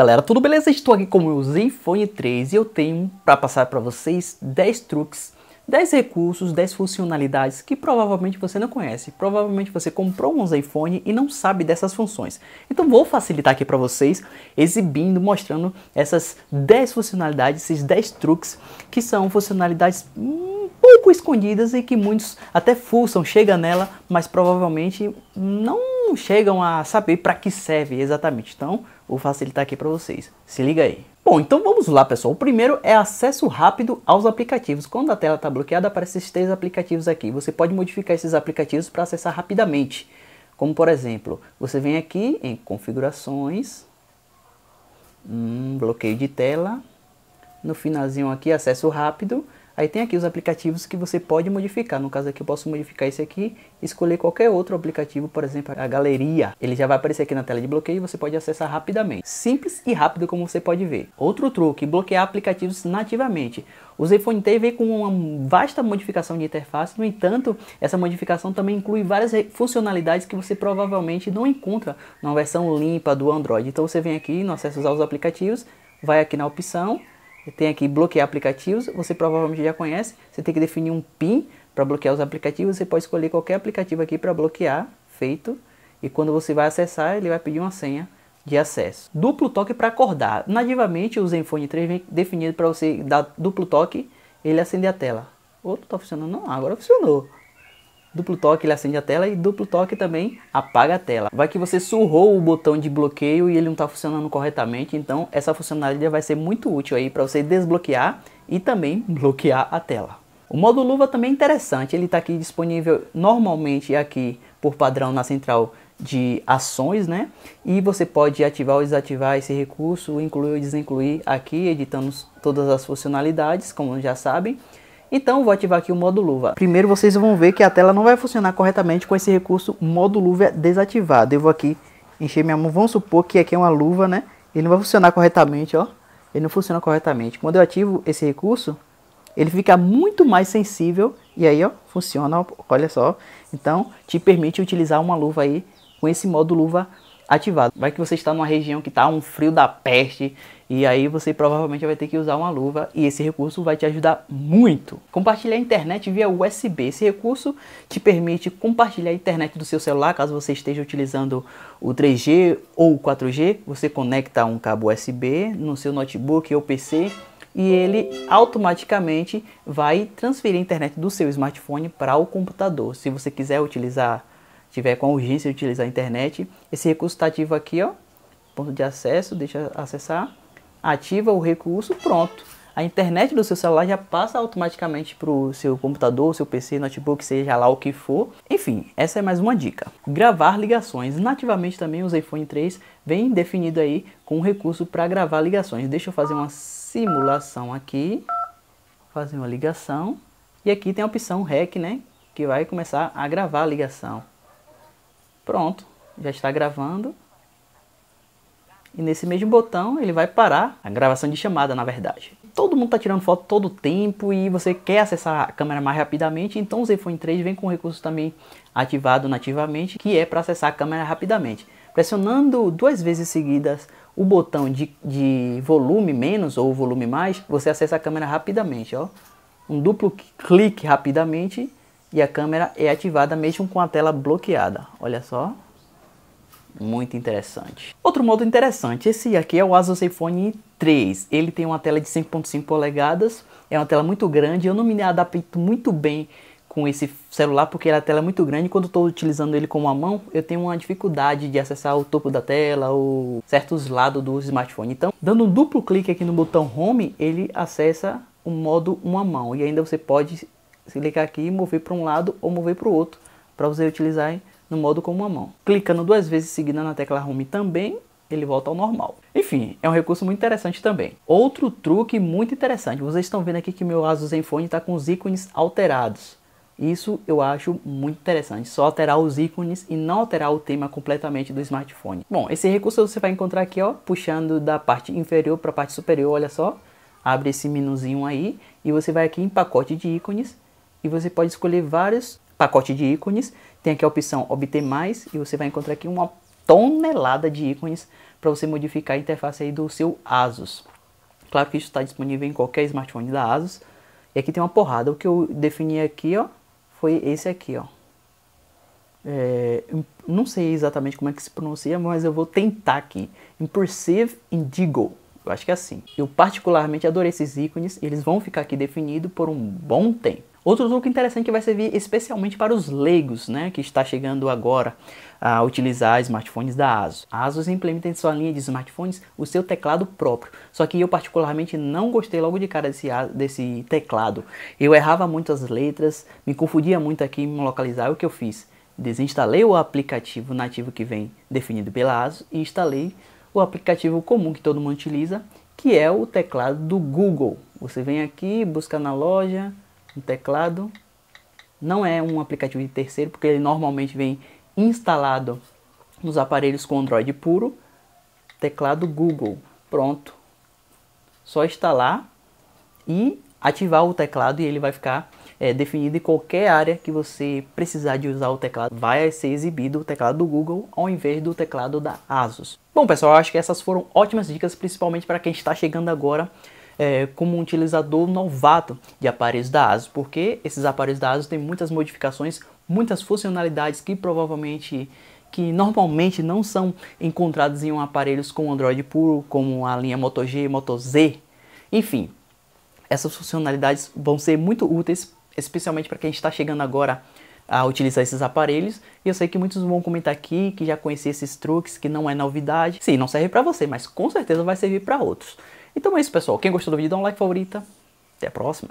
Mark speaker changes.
Speaker 1: galera, tudo beleza? Estou aqui com o meu Zenfone 3 e eu tenho para passar para vocês 10 truques, 10 recursos, 10 funcionalidades que provavelmente você não conhece. Provavelmente você comprou um Zenfone e não sabe dessas funções. Então vou facilitar aqui para vocês, exibindo, mostrando essas 10 funcionalidades, esses 10 truques que são funcionalidades hum, pouco escondidas e que muitos até fuçam, chegam nela, mas provavelmente não chegam a saber para que serve exatamente. Então, vou facilitar aqui para vocês. Se liga aí. Bom, então vamos lá pessoal. O primeiro é acesso rápido aos aplicativos. Quando a tela está bloqueada, aparecem esses três aplicativos aqui. Você pode modificar esses aplicativos para acessar rapidamente. Como por exemplo, você vem aqui em configurações, hum, bloqueio de tela, no finalzinho aqui acesso rápido, Aí tem aqui os aplicativos que você pode modificar. No caso aqui eu posso modificar esse aqui, escolher qualquer outro aplicativo, por exemplo, a galeria. Ele já vai aparecer aqui na tela de bloqueio e você pode acessar rapidamente. Simples e rápido como você pode ver. Outro truque, bloquear aplicativos nativamente. O Zephone T vem com uma vasta modificação de interface, no entanto, essa modificação também inclui várias funcionalidades que você provavelmente não encontra na versão limpa do Android. Então você vem aqui no acesso aos aplicativos, vai aqui na opção tem aqui bloquear aplicativos, você provavelmente já conhece, você tem que definir um PIN para bloquear os aplicativos, você pode escolher qualquer aplicativo aqui para bloquear, feito, e quando você vai acessar, ele vai pedir uma senha de acesso. Duplo toque para acordar. Nativamente o Zenfone 3 vem definido para você dar duplo toque, ele acender a tela. Outro está funcionando? Não, agora funcionou. Duplo toque ele acende a tela e duplo toque também apaga a tela. Vai que você surrou o botão de bloqueio e ele não está funcionando corretamente, então essa funcionalidade vai ser muito útil aí para você desbloquear e também bloquear a tela. O modo luva também é interessante, ele está aqui disponível normalmente aqui por padrão na central de ações, né? E você pode ativar ou desativar esse recurso, incluir ou desincluir aqui, editando todas as funcionalidades, como já sabem. Então vou ativar aqui o modo luva. Primeiro vocês vão ver que a tela não vai funcionar corretamente com esse recurso modo luva desativado. Eu vou aqui encher minha mão, vamos supor que aqui é uma luva, né? Ele não vai funcionar corretamente, ó. Ele não funciona corretamente. Quando eu ativo esse recurso, ele fica muito mais sensível e aí, ó, funciona, olha só. Então, te permite utilizar uma luva aí com esse modo luva ativado. Vai que você está numa região que está um frio da peste e aí você provavelmente vai ter que usar uma luva e esse recurso vai te ajudar muito. Compartilhar a internet via USB. Esse recurso te permite compartilhar a internet do seu celular, caso você esteja utilizando o 3G ou o 4G, você conecta um cabo USB no seu notebook ou PC e ele automaticamente vai transferir a internet do seu smartphone para o computador. Se você quiser utilizar tiver com urgência de utilizar a internet, esse recurso está ativo aqui, ó, ponto de acesso, deixa acessar, ativa o recurso, pronto. A internet do seu celular já passa automaticamente para o seu computador, seu PC, notebook, seja lá o que for. Enfim, essa é mais uma dica. Gravar ligações. Nativamente também o iPhone 3 vem definido aí com um recurso para gravar ligações. Deixa eu fazer uma simulação aqui. Fazer uma ligação. E aqui tem a opção REC, né? Que vai começar a gravar a ligação. Pronto, já está gravando. E nesse mesmo botão ele vai parar a gravação de chamada, na verdade. Todo mundo está tirando foto todo o tempo e você quer acessar a câmera mais rapidamente, então o Zenfone 3 vem com o recurso também ativado nativamente, que é para acessar a câmera rapidamente. Pressionando duas vezes seguidas o botão de, de volume menos ou volume mais, você acessa a câmera rapidamente. Ó. Um duplo clique rapidamente e a câmera é ativada mesmo com a tela bloqueada. Olha só. Muito interessante. Outro modo interessante, esse aqui é o Asus iPhone 3. Ele tem uma tela de 5.5 polegadas, é uma tela muito grande. Eu não me adapto muito bem com esse celular porque é a tela é muito grande. Quando estou utilizando ele com uma mão, eu tenho uma dificuldade de acessar o topo da tela ou certos lados do smartphone. Então, dando um duplo clique aqui no botão Home, ele acessa o modo uma mão e ainda você pode clicar aqui e mover para um lado ou mover para o outro, para você utilizar no modo com uma mão. Clicando duas vezes seguida na tecla Home também, ele volta ao normal. Enfim, é um recurso muito interessante também. Outro truque muito interessante, vocês estão vendo aqui que meu Asus Zenfone está com os ícones alterados. Isso eu acho muito interessante, só alterar os ícones e não alterar o tema completamente do smartphone. Bom, esse recurso você vai encontrar aqui, ó, puxando da parte inferior para a parte superior, olha só. Abre esse menuzinho aí e você vai aqui em pacote de ícones e você pode escolher vários pacotes de ícones. Tem aqui a opção obter mais e você vai encontrar aqui uma tonelada de ícones para você modificar a interface aí do seu ASUS. Claro que isso está disponível em qualquer smartphone da ASUS. E aqui tem uma porrada. O que eu defini aqui, ó, foi esse aqui, ó. É, não sei exatamente como é que se pronuncia, mas eu vou tentar aqui. Impulsive Indigo. Eu acho que é assim. Eu particularmente adorei esses ícones. Eles vão ficar aqui definidos por um bom tempo. Outro truque interessante que vai servir especialmente para os leigos, né, que está chegando agora a utilizar smartphones da ASUS. A ASUS implementa em sua linha de smartphones o seu teclado próprio, só que eu particularmente não gostei logo de cara desse, desse teclado. Eu errava muito as letras, me confundia muito aqui em localizar o que eu fiz. Desinstalei o aplicativo nativo que vem definido pela ASUS e instalei o aplicativo comum que todo mundo utiliza, que é o teclado do Google. Você vem aqui, busca na loja, um teclado. Não é um aplicativo de terceiro, porque ele normalmente vem instalado nos aparelhos com Android puro. Teclado Google. Pronto. Só instalar e ativar o teclado e ele vai ficar é, definido em qualquer área que você precisar de usar o teclado. Vai ser exibido o teclado do Google ao invés do teclado da Asus. Bom, pessoal, acho que essas foram ótimas dicas, principalmente para quem está chegando agora é, como um utilizador novato de aparelhos da ASUS, porque esses aparelhos da ASUS têm muitas modificações, muitas funcionalidades que provavelmente que normalmente não são encontradas em aparelhos com Android puro, como a linha Moto G, Moto Z, enfim. Essas funcionalidades vão ser muito úteis, especialmente para quem está chegando agora a utilizar esses aparelhos. E eu sei que muitos vão comentar aqui que já conhecia esses truques, que não é novidade. Sim, não serve para você, mas com certeza vai servir para outros. Então é isso, pessoal. Quem gostou do vídeo, dá um like favorita. Até a próxima.